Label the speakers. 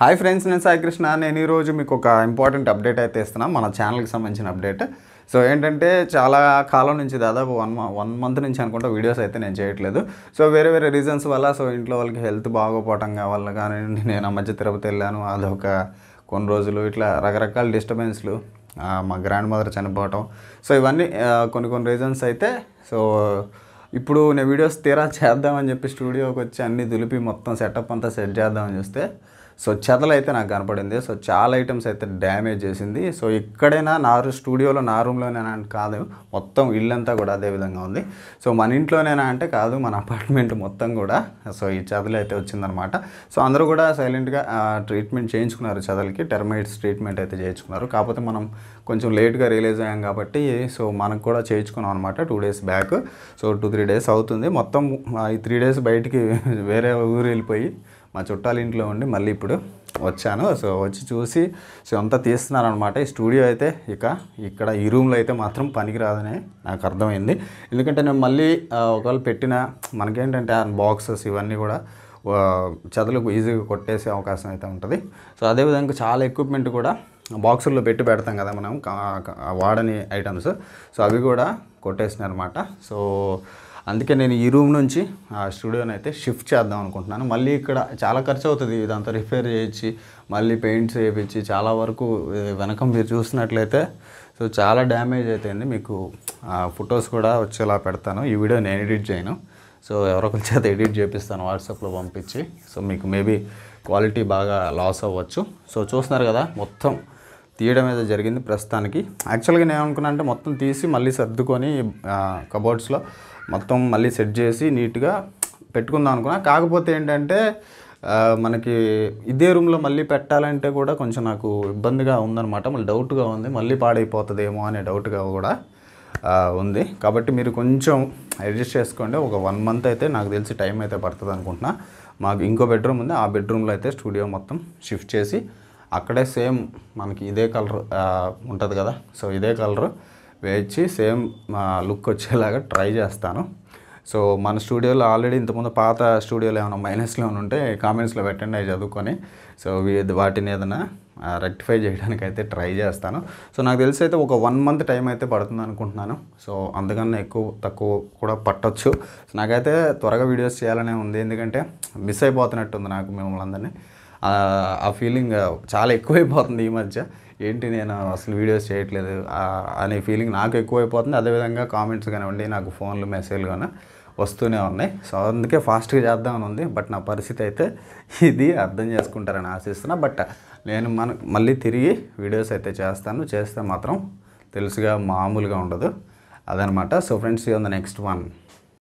Speaker 1: hi friends నేను సాయి కృష్ణ నేను ఈరోజు మీకు ఒక ఇంపార్టెంట్ అప్డేట్ అయితే ఇస్తున్నాను మన ఛానల్కి సంబంధించిన అప్డేట్ సో ఏంటంటే చాలా కాలం నుంచి దాదాపు వన్ వన్ మంత్ నుంచి అనుకుంటే వీడియోస్ అయితే నేను చేయట్లేదు సో వేరే వేరే రీజన్స్ వల్ల సో ఇంట్లో వాళ్ళకి హెల్త్ బాగోపోవటం వల్ల కానీ నేను ఆ మధ్య తిరుపతి వెళ్ళాను అదొక కొన్ని రోజులు ఇట్లా రకరకాల డిస్టర్బెన్స్లు మా గ్రాండ్ మదర్ చనిపోవటం సో ఇవన్నీ కొన్ని కొన్ని రీజన్స్ అయితే సో ఇప్పుడు నేను వీడియోస్ తీరా చేద్దామని చెప్పి స్టూడియోకి వచ్చి అన్ని దులిపి మొత్తం సెటప్ అంతా సెట్ చేద్దామని చూస్తే సో చెదలైతే నాకు కనపడింది సో చాలా ఐటమ్స్ అయితే డ్యామేజ్ చేసింది సో ఎక్కడైనా నా స్టూడియోలో నా రూమ్లోనేనా అంటే కాదు మొత్తం ఇల్లంతా కూడా అదే విధంగా ఉంది సో మన ఇంట్లోనేనా అంటే కాదు మన అపార్ట్మెంట్ మొత్తం కూడా సో ఈ చెదలు అయితే వచ్చిందనమాట సో అందరూ కూడా సైలెంట్గా ట్రీట్మెంట్ చేయించుకున్నారు చెదలకి టెర్మైట్స్ ట్రీట్మెంట్ అయితే చేయించుకున్నారు కాకపోతే మనం కొంచెం లేట్గా రియలైజ్ అయ్యాం కాబట్టి సో మనకు కూడా చేయించుకున్నాం అనమాట two days back so two three days అవుతుంది మొత్తం ఈ త్రీ డేస్ బయటికి వేరే ఊరు వెళ్ళిపోయి మా చుట్టాల ఇంట్లో ఉండి మళ్ళీ ఇప్పుడు వచ్చాను సో వచ్చి చూసి సో అంతా తీస్తున్నాను అనమాట ఈ స్టూడియో అయితే ఇక ఇక్కడ ఈ రూమ్లో అయితే మాత్రం పనికిరాదని నాకు అర్థమైంది ఎందుకంటే నేను మళ్ళీ ఒకవేళ పెట్టిన మనకేంటంటే బాక్సెస్ ఇవన్నీ కూడా చదులు ఈజీగా కొట్టేసే అవకాశం అయితే ఉంటుంది సో అదేవిధంగా చాలా ఎక్విప్మెంట్ కూడా బాక్సుల్లో పెట్టి పెడతాం కదా మనం వాడని ఐటమ్స్ సో అవి కూడా కొట్టేసినారనమాట సో అందుకే నేను ఈ రూమ్ నుంచి ఆ స్టూడియోని అయితే షిఫ్ట్ చేద్దాం అనుకుంటున్నాను మళ్ళీ ఇక్కడ చాలా ఖర్చు అవుతుంది ఇదంతా రిపేర్ చేయించి మళ్ళీ పెయింట్స్ వేయించి చాలా వరకు వెనక మీరు చూసినట్లయితే సో చాలా డ్యామేజ్ అయిపోయింది మీకు ఫొటోస్ కూడా వచ్చేలా పెడతాను ఈ వీడియో నేను ఎడిట్ చేయను సో ఎవరొకరి చేత ఎడిట్ చేపిస్తాను వాట్సాప్లో పంపించి సో మీకు మేబీ క్వాలిటీ బాగా లాస్ అవ్వచ్చు సో చూస్తున్నారు కదా మొత్తం తీయడం అయితే జరిగింది ప్రస్తుతానికి యాక్చువల్గా నేను అనుకున్నా అంటే మొత్తం తీసి మళ్ళీ సర్దుకొని కబోర్డ్స్లో మొత్తం మళ్ళీ సెట్ చేసి నీట్గా పెట్టుకుందాం అనుకున్నా కాకపోతే ఏంటంటే మనకి ఇదే రూమ్లో మళ్ళీ పెట్టాలంటే కూడా కొంచెం నాకు ఇబ్బందిగా ఉందన్నమాట మళ్ళీ డౌట్గా ఉంది మళ్ళీ పాడైపోతుందేమో అనే డౌట్గా కూడా ఉంది కాబట్టి మీరు కొంచెం అడ్జస్ట్ చేసుకోండి ఒక వన్ మంత్ అయితే నాకు తెలిసి టైం అయితే పడుతుంది అనుకుంటున్నా మాకు ఇంకో బెడ్రూమ్ ఉంది ఆ బెడ్రూమ్లో అయితే స్టూడియో మొత్తం షిఫ్ట్ చేసి అక్కడే సేమ్ మనకి ఇదే కలర్ ఉంటుంది కదా సో ఇదే కలర్ వేచి సేమ్ లుక్ వచ్చేలాగా ట్రై చేస్తాను సో మన స్టూడియోలో ఆల్రెడీ ఇంతకుముందు పాత స్టూడియోలో ఏమైనా మైనస్లో ఏమైనా ఉంటే కామెంట్స్లో పెట్టండి అవి చదువుకొని సో వాటిని ఏదైనా రెక్టిఫై చేయడానికి అయితే ట్రై చేస్తాను సో నాకు తెలిసి అయితే ఒక వన్ మంత్ టైం అయితే పడుతుంది అనుకుంటున్నాను సో అందుకన్నా ఎక్కువ తక్కువ కూడా పట్టొచ్చు నాకైతే త్వరగా వీడియోస్ చేయాలనే ఉంది ఎందుకంటే మిస్ అయిపోతున్నట్టుంది నాకు మిమ్మల్ని అందరినీ ఆ ఫీలింగ్ చాలా ఎక్కువైపోతుంది ఈ మధ్య ఏంటి నేను అసలు వీడియోస్ చేయట్లేదు అనే ఫీలింగ్ నాకు ఎక్కువైపోతుంది అదేవిధంగా కామెంట్స్ కానివ్వండి నాకు ఫోన్లు మెసేజ్లు కానీ వస్తూనే ఉన్నాయి సో అందుకే ఫాస్ట్గా చేద్దామని ఉంది బట్ నా పరిస్థితి అయితే ఇది అర్థం చేసుకుంటారని ఆశిస్తున్నా బట్ నేను మన మళ్ళీ తిరిగి వీడియోస్ అయితే చేస్తాను చేస్తే మాత్రం తెలుసుగా మామూలుగా ఉండదు అదనమాట so friends on next one